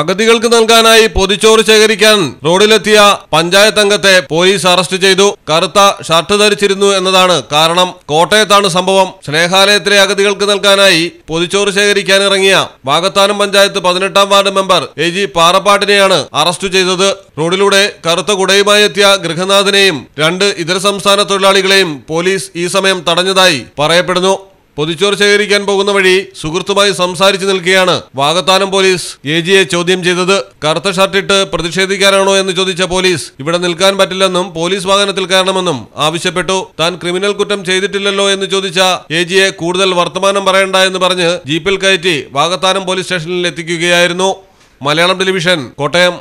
അഗതികൾക്ക് നൽകാനായി പൊതിച്ചോറ് ശേഖരിക്കാൻ റോഡിലെത്തിയ പഞ്ചായത്ത് അംഗത്തെ പോലീസ് അറസ്റ്റ് ചെയ്തു കറുത്ത ഷർട്ട് ധരിച്ചിരുന്നു എന്നതാണ് കാരണം കോട്ടയത്താണ് സംഭവം സ്നേഹാലയത്തിലെ അഗതികൾക്ക് നൽകാനായി പൊതിച്ചോറ് ശേഖരിക്കാൻ ഇറങ്ങിയ വാകത്താനം പഞ്ചായത്ത് പതിനെട്ടാം വാർഡ് മെമ്പർ എ ജി പാറപ്പാട്ടിനെയാണ് അറസ്റ്റ് ചെയ്തത് റോഡിലൂടെ കറുത്ത കുടയുമായി എത്തിയ ഗൃഹനാഥനെയും രണ്ട് ഇതര സംസ്ഥാന തൊഴിലാളികളെയും പോലീസ് ഈ സമയം തടഞ്ഞതായി പറയപ്പെടുന്നു പൊതിച്ചോർ ശേഖരിക്കാൻ പോകുന്ന വഴി സുഹൃത്തുമായി സംസാരിച്ചു നിൽക്കുകയാണ് വാകത്താനം പോലീസ് എ ജിയെ ചോദ്യം ചെയ്തത് കറുത്ത ഷർട്ടിട്ട് പ്രതിഷേധിക്കാനാണോ എന്ന് ചോദിച്ച പോലീസ് ഇവിടെ നിൽക്കാൻ പറ്റില്ലെന്നും പോലീസ് വാഹനത്തിൽ കയറണമെന്നും ആവശ്യപ്പെട്ടു താൻ ക്രിമിനൽ കുറ്റം ചെയ്തിട്ടില്ലല്ലോ എന്ന് ചോദിച്ച എ ജിയെ കൂടുതൽ വർത്തമാനം പറയണ്ട എന്ന് പറഞ്ഞ് ജീപ്പിൽ കയറ്റി വാകത്താനം പോലീസ് സ്റ്റേഷനിൽ എത്തിക്കുകയായിരുന്നു മലയാളം ടെലിവിഷൻ കോട്ടയം